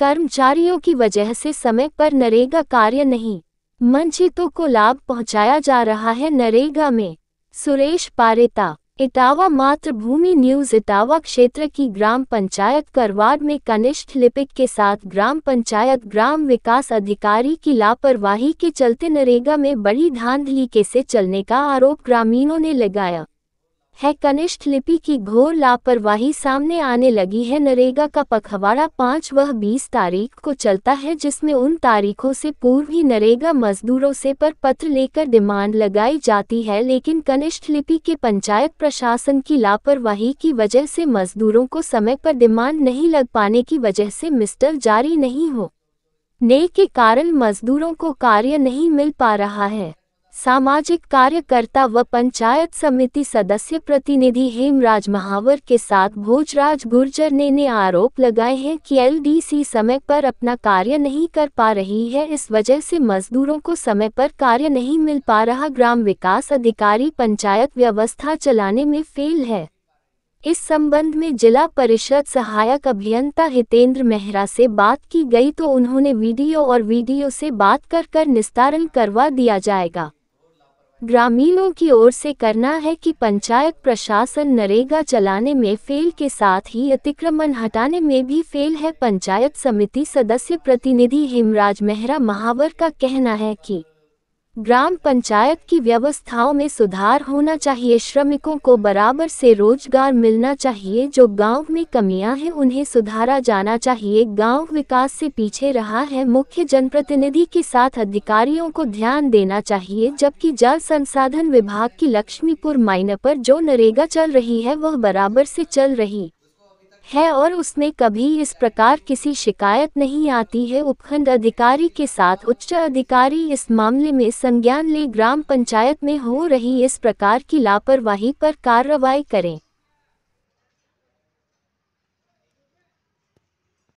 कर्मचारियों की वजह से समय पर नरेगा कार्य नहीं मंचितों को लाभ पहुंचाया जा रहा है नरेगा में सुरेश पारेता इटावा मातृभूमि न्यूज इटावा क्षेत्र की ग्राम पंचायत करवाड़ में कनिष्ठ लिपिक के साथ ग्राम पंचायत ग्राम विकास अधिकारी की लापरवाही के चलते नरेगा में बड़ी धांधली के से चलने का आरोप ग्रामीणों ने लगाया है कनिष्ठ लिपि की घोर लापरवाही सामने आने लगी है नरेगा का पखवाड़ा पाँच व बीस तारीख को चलता है जिसमें उन तारीखों से पूर्व ही नरेगा मजदूरों से पर पत्र लेकर डिमांड लगाई जाती है लेकिन कनिष्ठ लिपि के पंचायत प्रशासन की लापरवाही की वजह से मजदूरों को समय पर डिमांड नहीं लग पाने की वजह से मिस्टर जारी नहीं हो ने के कारण मजदूरों को कार्य नहीं मिल पा रहा है सामाजिक कार्यकर्ता व पंचायत समिति सदस्य प्रतिनिधि हेमराज महावर के साथ भोजराज गुर्जर ने ने आरोप लगाए हैं कि एलडीसी समय पर अपना कार्य नहीं कर पा रही है इस वजह से मजदूरों को समय पर कार्य नहीं मिल पा रहा ग्राम विकास अधिकारी पंचायत व्यवस्था चलाने में फेल है इस संबंध में जिला परिषद सहायक अभियंता हितेंद्र मेहरा से बात की गई तो उन्होंने वीडियो और वीडियो से बात कर कर निस्तारण करवा दिया जाएगा ग्रामीणों की ओर से करना है कि पंचायत प्रशासन नरेगा चलाने में फेल के साथ ही अतिक्रमण हटाने में भी फेल है पंचायत समिति सदस्य प्रतिनिधि हिमराज मेहरा महावर का कहना है कि ग्राम पंचायत की व्यवस्थाओं में सुधार होना चाहिए श्रमिकों को बराबर से रोजगार मिलना चाहिए जो गांव में कमियां हैं उन्हें सुधारा जाना चाहिए गांव विकास से पीछे रहा है मुख्य जनप्रतिनिधि के साथ अधिकारियों को ध्यान देना चाहिए जबकि जल संसाधन विभाग की लक्ष्मीपुर माइनर पर जो नरेगा चल रही है वह बराबर से चल रही है और उसमें कभी इस प्रकार किसी शिकायत नहीं आती है उपखंड अधिकारी के साथ उच्च अधिकारी इस मामले में संज्ञान ले ग्राम पंचायत में हो रही इस प्रकार की लापरवाही पर कार्रवाई करें